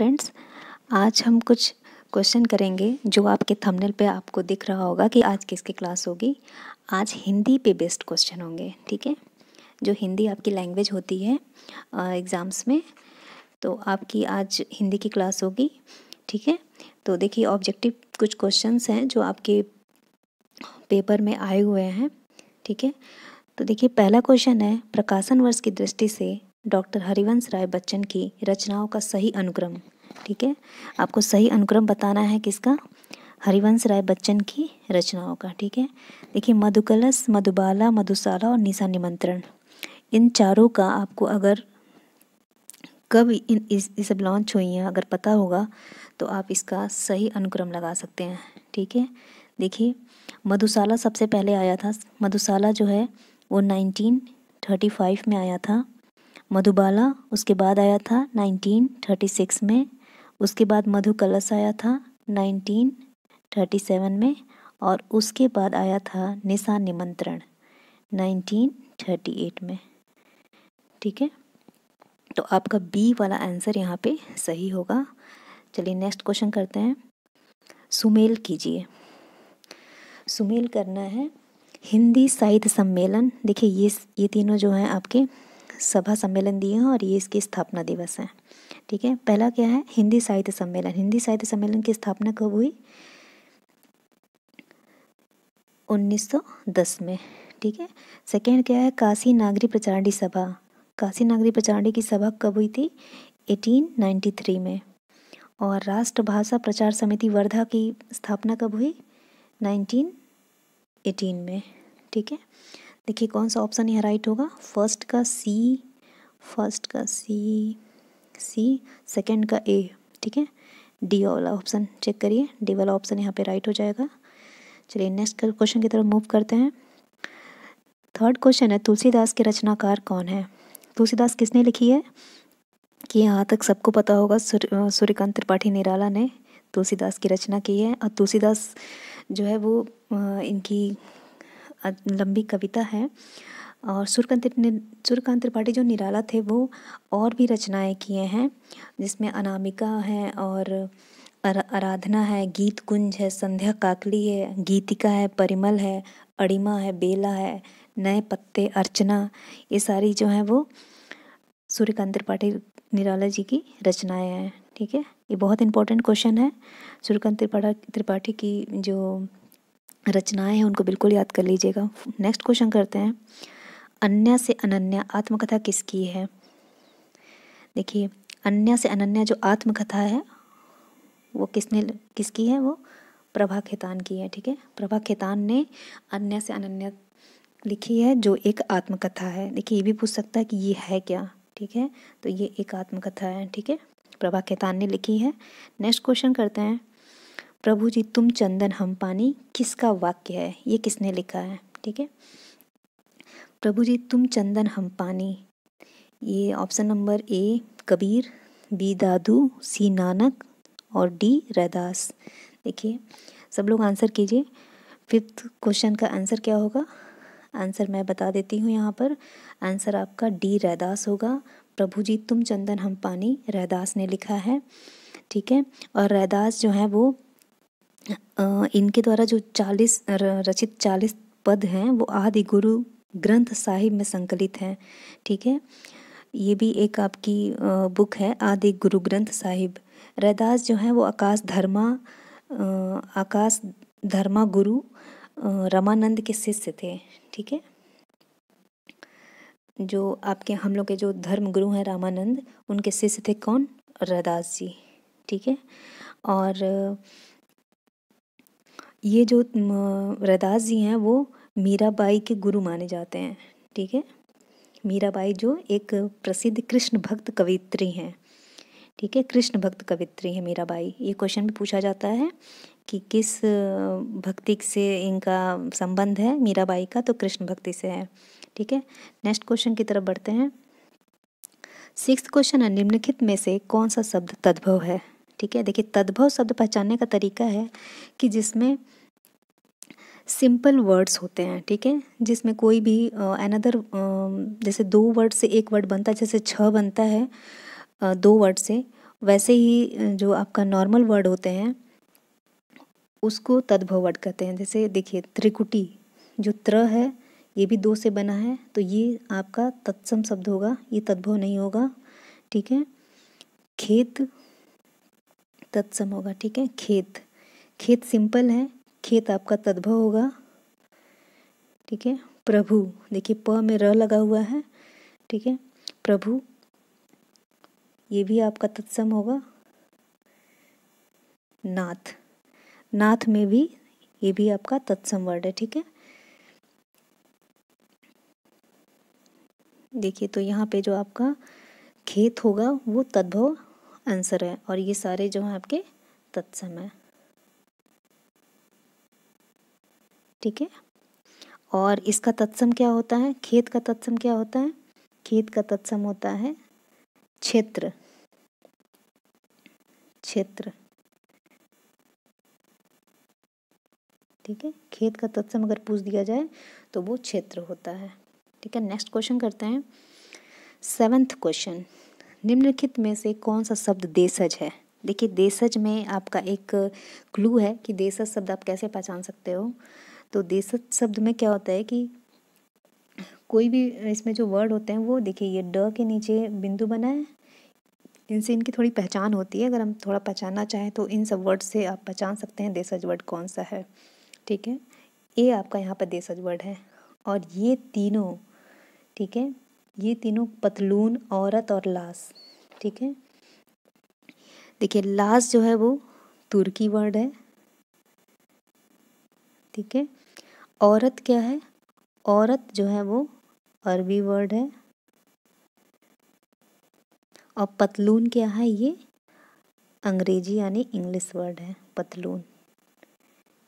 friends आज हम कुछ क्वेश्चन करेंगे जो आपके थंबनेल पे आपको दिख रहा होगा कि आज किसकी क्लास होगी आज हिंदी पे बेस्ड क्वेश्चन होंगे ठीक है जो हिंदी आपकी लैंग्वेज होती है एग्ज़ाम्स में तो आपकी आज हिंदी की क्लास होगी ठीक है तो देखिए ऑब्जेक्टिव कुछ क्वेश्चंस हैं जो आपके पेपर में आए हुए हैं ठीक है तो देखिए पहला क्वेश्चन है प्रकाशन वर्ष की दृष्टि से डॉक्टर हरिवंश राय बच्चन की रचनाओं का सही अनुक्रम ठीक है आपको सही अनुक्रम बताना है किसका हरिवंश राय बच्चन की रचनाओं का ठीक है देखिए मधुकलस मधुबाला मधुशाला और निशा निमंत्रण इन चारों का आपको अगर कब इन इस, सब लॉन्च हुई हैं अगर पता होगा तो आप इसका सही अनुक्रम लगा सकते हैं ठीक है देखिए मधुशाला सबसे पहले आया था मधुशाला जो है वो नाइनटीन थर्टी फाइव में आया था मधुबाला उसके बाद आया था 1936 में उसके बाद मधु कलश आया था 1937 में और उसके बाद आया था निशा निमंत्रण 1938 में ठीक है तो आपका बी वाला आंसर यहाँ पे सही होगा चलिए नेक्स्ट क्वेश्चन करते हैं सुमेल कीजिए सुमेल करना है हिंदी साहित्य सम्मेलन देखिए ये ये तीनों जो हैं आपके सभा सम्मेलन दिए हैं और ये इसकी स्थापना दिवस हैं ठीक है पहला क्या है हिंदी साहित्य सम्मेलन हिंदी साहित्य सम्मेलन की स्थापना कब हुई 1910 में ठीक है सेकेंड क्या है काशी नागरी प्रचारणी सभा काशी नागरी प्रचारणी की सभा कब हुई थी 1893 में और राष्ट्रभाषा प्रचार समिति वर्धा की स्थापना कब हुई 1918 में ठीक है देखिए कौन सा ऑप्शन यहाँ राइट होगा फर्स्ट का सी फर्स्ट का सी सी सेकंड का ए ठीक है डी वाला ऑप्शन चेक करिए डी वाला ऑप्शन यहाँ पे राइट हो जाएगा चलिए नेक्स्ट क्वेश्चन की तरफ मूव करते हैं थर्ड क्वेश्चन है तुलसीदास के रचनाकार कौन है तुलसीदास किसने लिखी है कि यहाँ तक सबको पता होगा सूर्यकांत त्रिपाठी निराला ने तुलसीदास की रचना की है और तुलसीदास जो है वो इनकी लंबी कविता है और सूर्यकांत सूर्यकांत त्रिपाठी जो निराला थे वो और भी रचनाएं किए हैं जिसमें अनामिका है और आराधना है गीत कुंज है संध्या काकली है गीतिका है परिमल है अड़िमा है बेला है नए पत्ते अर्चना ये सारी जो हैं वो सूर्यकांत त्रिपाठी निराला जी की रचनाएं हैं ठीक है ये बहुत इंपॉर्टेंट क्वेश्चन है सूर्यकांत त्रिपाठी त्रिपाठी की जो रचनाएं हैं उनको बिल्कुल याद कर लीजिएगा नेक्स्ट क्वेश्चन करते हैं अन्या से अनन्या आत्मकथा किसकी है देखिए अन्या से अनन्या जो आत्मकथा है वो किसने किसकी है वो प्रभा खेतान की है ठीक है प्रभा खेतान ने अन्या से अनन्या लिखी है जो एक आत्मकथा है देखिए ये भी पूछ सकता है कि ये है क्या ठीक है तो ये एक आत्मकथा है ठीक है प्रभा खेतान ने लिखी है नेक्स्ट क्वेश्चन करते हैं प्रभु जी तुम चंदन हम पानी किसका वाक्य है ये किसने लिखा है ठीक है प्रभु जी तुम चंदन हम पानी ये option number A Kabir B Dadu C Nanak और डी रैदास देखिए सब लोग आंसर कीजिए फिफ्थ क्वेश्चन का आंसर क्या होगा आंसर मैं बता देती हूँ यहाँ पर आंसर आपका डी रैदास होगा प्रभु जी तुम चंदन हम पानी रैदास ने लिखा है ठीक है और रैदास जो है वो इनके द्वारा जो चालीस रचित चालीस पद हैं वो आदि गुरु ग्रंथ साहिब में संकलित हैं ठीक है ये भी एक आपकी बुक है आदि गुरु ग्रंथ साहिब रैदास जो हैं वो आकाश धर्मा आकाश धर्मा गुरु रमानंद के शिष्य थे ठीक है जो आपके हम लोग के जो धर्म गुरु हैं रामानंद उनके शिष्य थे कौन रैदास जी ठीक है और ये जो रदास जी हैं वो मीराबाई के गुरु माने जाते हैं ठीक है मीराबाई जो एक प्रसिद्ध कृष्ण भक्त कवित्री हैं ठीक है कृष्ण भक्त कवित्री हैं मीराबाई ये क्वेश्चन भी पूछा जाता है कि किस भक्ति से इनका संबंध है मीराबाई का तो कृष्ण भक्ति से है ठीक है नेक्स्ट क्वेश्चन की तरफ बढ़ते हैं सिक्स क्वेश्चन है निम्नलिखित में से कौन सा शब्द तद्भव है ठीक है देखिए तद्भव शब्द पहचानने का तरीका है कि जिसमें सिंपल वर्ड्स होते हैं ठीक है जिसमें कोई भी अनदर जैसे दो वर्ड से एक वर्ड बनता है जैसे छ बनता है दो वर्ड से वैसे ही जो आपका नॉर्मल वर्ड होते हैं उसको तद्भव वर्ड कहते हैं जैसे देखिए त्रिकुटी जो त्र है ये भी दो से बना है तो ये आपका तत्सम शब्द होगा ये तद्भव नहीं होगा ठीक है खेत तत्सम होगा ठीक है खेत खेत सिंपल है खेत आपका तद्भव होगा ठीक है प्रभु देखिए प में र लगा हुआ है ठीक है प्रभु ये भी आपका तत्सम होगा नाथ नाथ में भी ये भी आपका तत्सम वर्ड है ठीक है देखिए तो यहाँ पे जो आपका खेत होगा वो तद्भव आंसर है और ये सारे जो हैं आपके तत्सम है ठीक है और इसका तत्सम क्या होता है खेत का तत्सम क्या होता है खेत का तत्सम होता है क्षेत्र क्षेत्र ठीक है खेत का तत्सम अगर पूछ दिया जाए तो वो क्षेत्र होता है ठीक है नेक्स्ट क्वेश्चन करते हैं सेवेंथ क्वेश्चन निम्नलिखित में से कौन सा शब्द देशज है देखिए देशज में आपका एक क्लू है कि देशज शब्द आप कैसे पहचान सकते हो तो देशज शब्द में क्या होता है कि कोई भी इसमें जो वर्ड होते हैं वो देखिए ये ड के नीचे बिंदु बना है इनसे इनकी थोड़ी पहचान होती है अगर हम थोड़ा पहचानना चाहें तो इन सब वर्ड से आप पहचान सकते हैं देशज वर्ड कौन सा है ठीक है ए आपका यहाँ पर देशज वर्ड है और ये तीनों ठीक है ये तीनों पतलून औरत और लाश ठीक है देखिए लाश जो है वो तुर्की वर्ड है ठीक है औरत क्या है औरत जो है वो अरबी वर्ड है और पतलून क्या है ये अंग्रेजी यानी इंग्लिश वर्ड है पतलून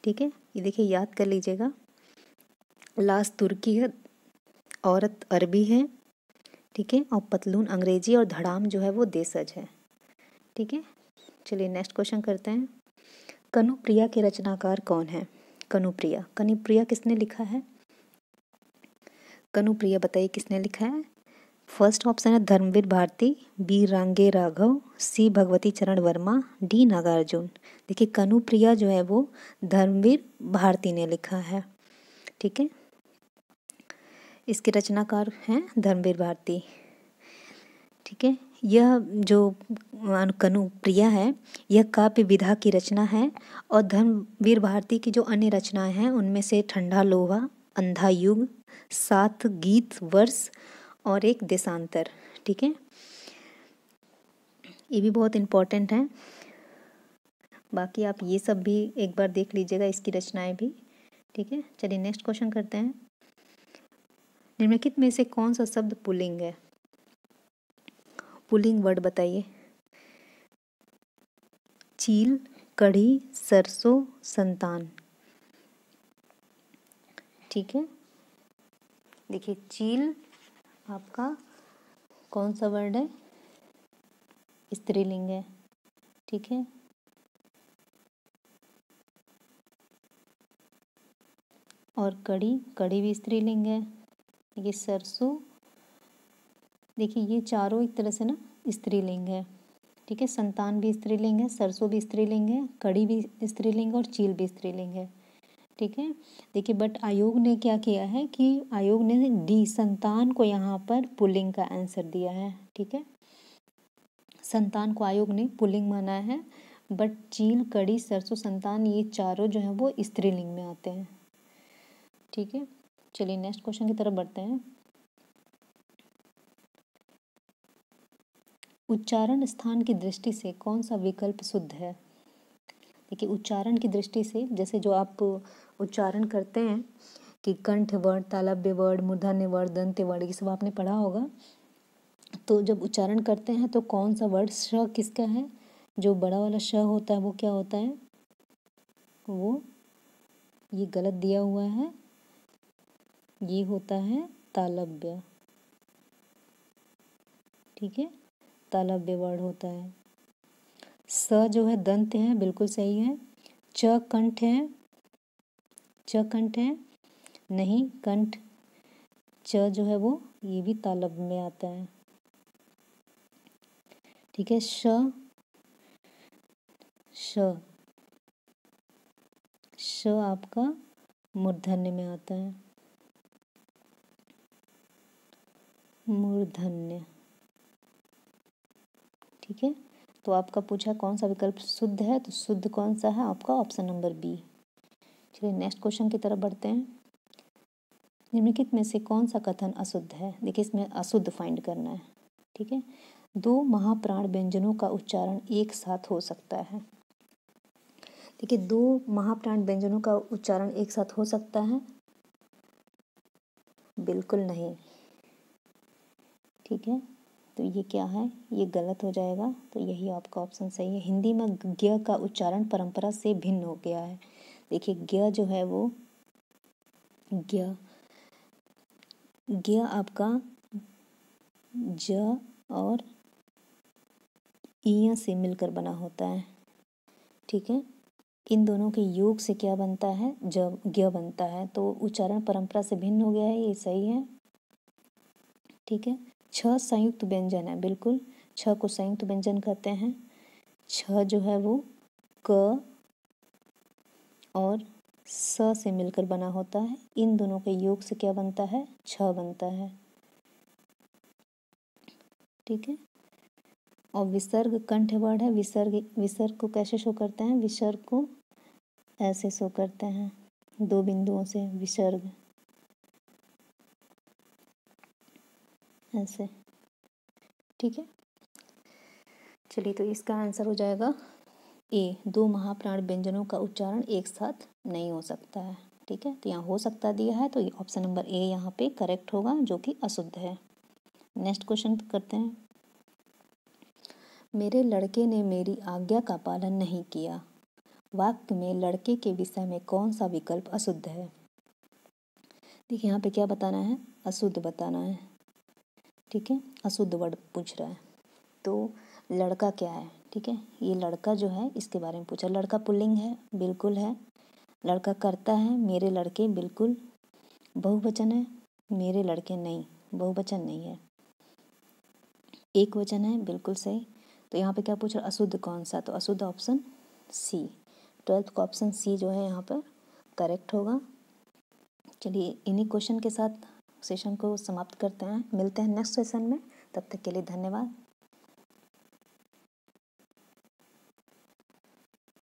ठीक है ये देखिए याद कर लीजिएगा लाश तुर्की है औरत अरबी है ठीक है और पतलून अंग्रेजी और धड़ाम जो है वो देसज है ठीक है चलिए नेक्स्ट क्वेश्चन करते हैं कनुप्रिया के रचनाकार कौन है कनुप्रिया कनुप्रिया किसने लिखा है कनुप्रिया बताइए किसने लिखा है फर्स्ट ऑप्शन है धर्मवीर भारती बी रांगे राघव सी भगवती चरण वर्मा डी नागार्जुन देखिए कनुप्रिया जो है वो धर्मवीर भारती ने लिखा है ठीक है इसके रचनाकार हैं धर्मवीर भारती ठीक है यह जो प्रिया है यह काव्य विधा की रचना है और धर्मवीर भारती की जो अन्य रचनाएं हैं उनमें से ठंडा लोहा अंधा युग सात गीत वर्ष और एक देशांतर ठीक है ये भी बहुत इम्पोर्टेंट है बाकी आप ये सब भी एक बार देख लीजिएगा इसकी रचनाएं भी ठीक है चलिए नेक्स्ट क्वेश्चन करते हैं निम्नलिखित में से कौन सा शब्द पुलिंग है पुलिंग वर्ड बताइए चील कढ़ी सरसों संतान ठीक है देखिए चील आपका कौन सा वर्ड है स्त्रीलिंग है ठीक है और कड़ी कड़ी भी स्त्रीलिंग है ये सरसों देखिए ये चारों एक तरह से ना स्त्रीलिंग है ठीक है संतान भी स्त्रीलिंग है सरसों भी स्त्रीलिंग है कड़ी भी स्त्रीलिंग और चील भी स्त्रीलिंग है ठीक है देखिए बट आयोग ने क्या किया है कि आयोग ने डी संतान को यहाँ पर पुलिंग का आंसर दिया है ठीक है संतान को आयोग ने पुलिंग माना है बट चील कड़ी सरसों संतान ये चारों जो है वो स्त्रीलिंग में आते हैं ठीक है चलिए नेक्स्ट क्वेश्चन की तरफ बढ़ते हैं उच्चारण स्थान की दृष्टि से कौन सा विकल्प शुद्ध है देखिए उच्चारण की दृष्टि से जैसे जो आप उच्चारण करते हैं कि कंठ वर्ण तालब्य वर्ण मूर्धन्य वर्ण दंत्य वर्ण ये सब आपने पढ़ा होगा तो जब उच्चारण करते हैं तो कौन सा वर्ड श किसका है जो बड़ा वाला श होता है वो क्या होता है वो ये गलत दिया हुआ है ये होता है तालब्य ठीक है तालब्य वर्ड होता है स जो है दंत है बिल्कुल सही है च कंठ है च कंठ है नहीं कंठ च जो है वो ये भी तालब में आता है ठीक है श श श आपका मूर्धन्य में आता है मूर्धन्य ठीक है तो आपका पूछा कौन सा विकल्प शुद्ध है तो शुद्ध कौन सा है आपका ऑप्शन नंबर बी चलिए नेक्स्ट क्वेश्चन की तरफ बढ़ते हैं निम्नलिखित में से कौन सा कथन अशुद्ध है देखिए इसमें अशुद्ध फाइंड करना है ठीक है दो महाप्राण व्यंजनों का उच्चारण एक साथ हो सकता है देखिए दो महाप्राण व्यंजनों का उच्चारण एक साथ हो सकता है बिल्कुल नहीं ठीक है तो ये क्या है ये गलत हो जाएगा तो यही आपका ऑप्शन सही है हिंदी में ज्ञ का उच्चारण परंपरा से भिन्न हो गया है देखिए ज्ञ जो है वो ज्ञ ज्ञ आपका ज और इया से मिलकर बना होता है ठीक है इन दोनों के योग से क्या बनता है जब ज्ञ बनता है तो उच्चारण परंपरा से भिन्न हो गया है ये सही है ठीक है छह संयुक्त व्यंजन है बिल्कुल छह को संयुक्त व्यंजन कहते हैं छह जो है वो क और स से मिलकर बना होता है इन दोनों के योग से क्या बनता है छ बनता है ठीक है और विसर्ग कंठ वर्ड है विसर्ग विसर्ग को कैसे शो करते हैं विसर्ग को ऐसे शो करते हैं दो बिंदुओं से विसर्ग ऐसे ठीक है चलिए तो इसका आंसर हो जाएगा ए दो महाप्राण व्यंजनों का उच्चारण एक साथ नहीं हो सकता है ठीक है तो यहाँ हो सकता दिया है तो ये ऑप्शन नंबर ए यहाँ पे करेक्ट होगा जो कि अशुद्ध है नेक्स्ट क्वेश्चन करते हैं मेरे लड़के ने मेरी आज्ञा का पालन नहीं किया वाक्य में लड़के के विषय में कौन सा विकल्प अशुद्ध है देखिए यहाँ पे क्या बताना है अशुद्ध बताना है ठीक है अशुद्ध वर्ड पूछ रहा है तो लड़का क्या है ठीक है ये लड़का जो है इसके बारे में पूछा लड़का पुल्लिंग है बिल्कुल है लड़का करता है मेरे लड़के बिल्कुल बहुवचन है मेरे लड़के नहीं बहुवचन नहीं है एक वचन है बिल्कुल सही तो यहाँ पे क्या पूछ रहा अशुद्ध कौन सा तो अशुद्ध ऑप्शन सी ट्वेल्थ का ऑप्शन सी जो है यहाँ पर करेक्ट होगा चलिए इन्हीं क्वेश्चन के साथ सेशन को समाप्त करते हैं मिलते हैं नेक्स्ट सेशन में तब तक के लिए धन्यवाद